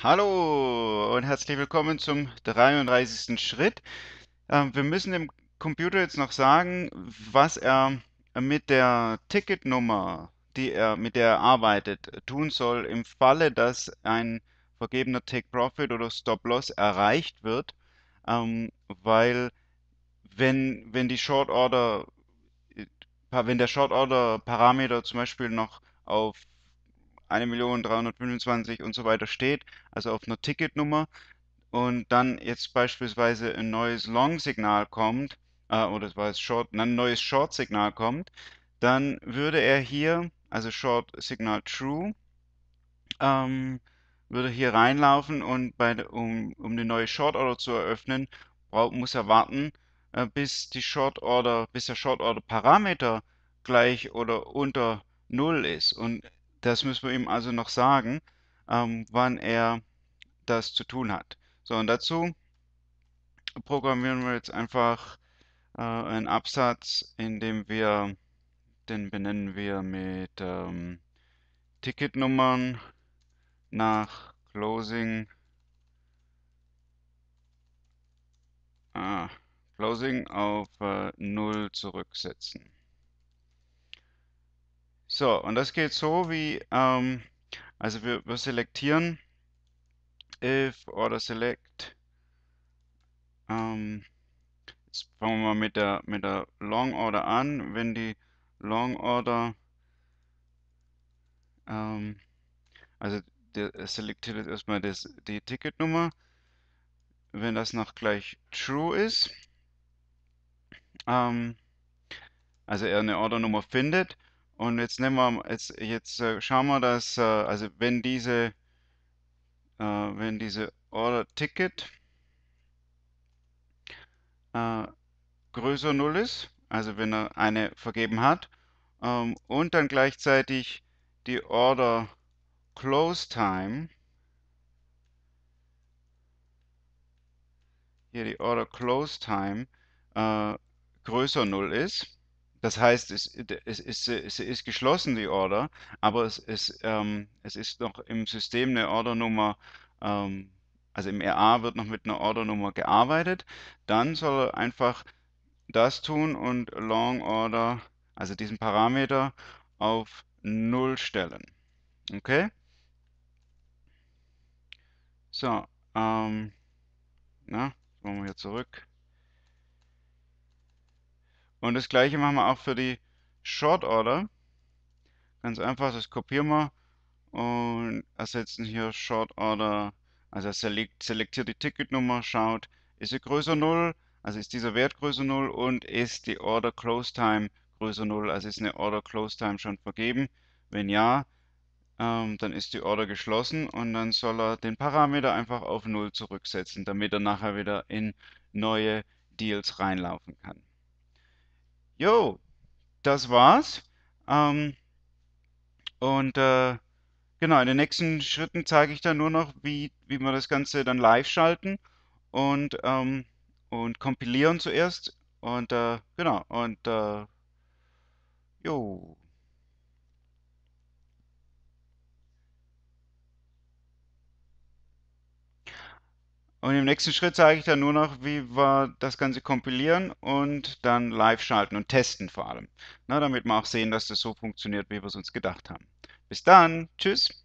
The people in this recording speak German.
Hallo und herzlich willkommen zum 33. Schritt. Ähm, wir müssen dem Computer jetzt noch sagen, was er mit der Ticketnummer, die er, mit der er arbeitet, tun soll im Falle, dass ein vergebener Take Profit oder Stop Loss erreicht wird, ähm, weil wenn, wenn die Short Order, äh, wenn der Short Order Parameter zum Beispiel noch auf 1.325.000 und so weiter steht, also auf einer Ticketnummer und dann jetzt beispielsweise ein neues Long-Signal kommt, äh, oder es war es Short, ein neues Short-Signal kommt, dann würde er hier, also Short-Signal True, ähm, würde hier reinlaufen und bei, um, um die neue Short Order zu eröffnen, muss er warten, äh, bis die Short Order, bis der Short Order Parameter gleich oder unter 0 ist. Und das müssen wir ihm also noch sagen, ähm, wann er das zu tun hat. So, und dazu programmieren wir jetzt einfach äh, einen Absatz, in dem wir, den benennen wir mit ähm, Ticketnummern nach Closing. Ah, Closing auf äh, 0 zurücksetzen. So, und das geht so wie, ähm, also wir, wir selektieren if oder select. Ähm, jetzt fangen wir mal mit der, mit der Long Order an. Wenn die Long Order, ähm, also der selektiert erstmal das, die Ticketnummer. Wenn das noch gleich true ist, ähm, also er eine Ordernummer findet, und jetzt nehmen wir, jetzt, jetzt äh, schauen wir, dass, äh, also wenn diese, äh, wenn diese Order Ticket größer 0 ist, also wenn er eine vergeben hat, ähm, und dann gleichzeitig die Order Close Time, hier die Order Close Time größer 0 ist, das heißt, es, äh, es, ist, äh, es ist geschlossen, die Order, aber es ist, ähm, es ist noch im System eine Ordernummer, ähm, also im RA wird noch mit einer Ordernummer gearbeitet. Dann soll er einfach das tun und Long Order, also diesen Parameter, auf 0 stellen. Okay? So, ähm, na, wollen wir hier zurück. Und das gleiche machen wir auch für die Short Order. Ganz einfach, das kopieren wir und ersetzen hier Short Order. Also er selektiert die Ticketnummer, schaut, ist sie größer 0, also ist dieser Wert größer 0 und ist die Order Close Time größer 0, also ist eine Order Close Time schon vergeben. Wenn ja, ähm, dann ist die Order geschlossen und dann soll er den Parameter einfach auf 0 zurücksetzen, damit er nachher wieder in neue Deals reinlaufen kann jo, das war's. Ähm, und äh, genau, in den nächsten Schritten zeige ich dann nur noch, wie, wie wir das Ganze dann live schalten und, ähm, und kompilieren zuerst. Und äh, genau, und äh, jo. Und im nächsten Schritt zeige ich dann nur noch, wie wir das Ganze kompilieren und dann live schalten und testen vor allem. Na, damit wir auch sehen, dass das so funktioniert, wie wir es uns gedacht haben. Bis dann. Tschüss.